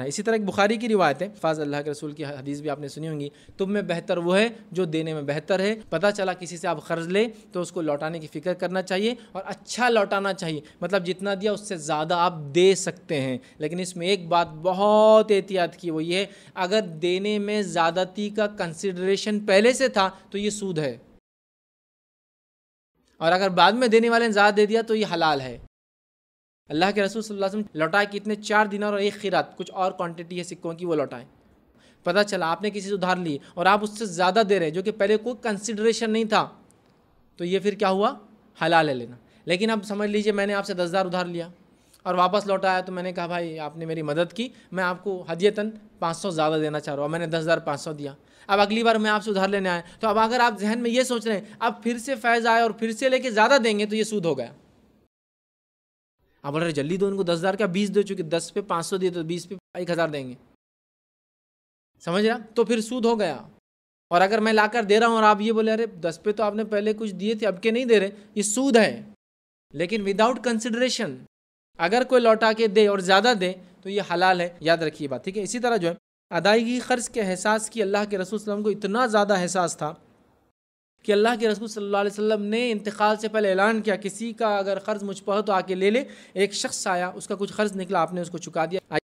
हाँ, इसी तरह एक बुखारी की रिवायत है फाज अल्लाह के रसूल की हदीस भी आपने सुनी होंगी तुम में बेहतर वो है जो देने में बेहतर है पता चला किसी से आप कर्ज ले तो उसको लौटाने की फ़िक्र करना चाहिए और अच्छा लौटाना चाहिए मतलब जितना दिया उससे ज़्यादा आप दे सकते हैं लेकिन इसमें एक बात बहुत एहतियात की वो ये अगर देने में ज्यादाती का कंसिड्रेशन पहले से था तो ये सूद है और अगर बाद में देने वाले ने ज़्यादा दे दिया तो ये हलाल है अल्लाह के रसूल सल्लल्लाहु अलैहि वसल्लम लौटाए कि इतने चार दिनार और एक खीरात कुछ और क्वांटिटी है सिक्कों की वो लौटाएं पता चला आपने किसी से उधार ली और आप उससे ज़्यादा दे रहे जो कि पहले कोई कंसिडरेशन नहीं था तो ये फिर क्या हुआ हलाल है लेना लेकिन अब समझ लीजिए मैंने आपसे दस हज़ार उधार लिया और वापस लौटाया आया तो मैंने कहा भाई आपने मेरी मदद की मैं आपको हदियतन पाँच सौ ज़्यादा देना चाह रहा हूँ मैंने दस हज़ार पाँच सौ दिया अब अगली बार मैं आपसे उधार लेने आया तो अब अगर आप जहन में ये सोच रहे हैं अब फिर से फैज़ आए और फिर से लेके ज़्यादा देंगे तो ये सूद हो गया आप बोल रहे जल्दी दो उनको दस हज़ार क्या बीस दे चुके दस पे पाँच सौ दिए तो बीस पे एक हज़ार देंगे समझ रहा तो फिर सूद हो गया और अगर मैं लाकर दे रहा हूँ और आप ये बोले अरे दस पे तो आपने पहले कुछ दिए थे अब के नहीं दे रहे ये सूद है लेकिन विदाउट कंसिडरेशन अगर कोई लौटा के दे और ज़्यादा दे तो ये हलाल है याद रखिए बात ठीक है इसी तरह जो है अदायगी खर्च के एहसास की अल्लाह के रसूल को इतना ज़्यादा एहसास था कि अल्लाह के रसूल सल्लल्लाहु अलैहि वसल्लम ने इंतकाल से पहले ऐलान किया किसी का अगर कर्ज मुझ पर हो तो आके ले ले एक शख्स आया उसका कुछ कर्ज निकला आपने उसको चुका दिया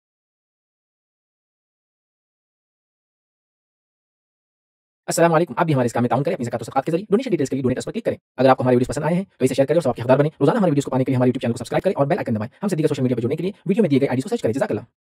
असलम आप भी हमारे इस काम में ताउन करें अपनी जकात सकात के जरिए डोनेशन डिटेल्स के लिए डोनेट पर क्लिक करें अगर आपको हमारी वीडियो पसंद आए हैं तो इसे शेयर करें और सबके हकदार बने रोजाना हमारी वीडियो को पाने के लिए हमारे यूट्यूब चैनल को सब्सक्राइब करें और बेल आइकन दबाएं हमसे दिए सोशल मीडिया पर जुड़ने के लिए वीडियो में दिए गए आईडी को सर्च करें जजाकला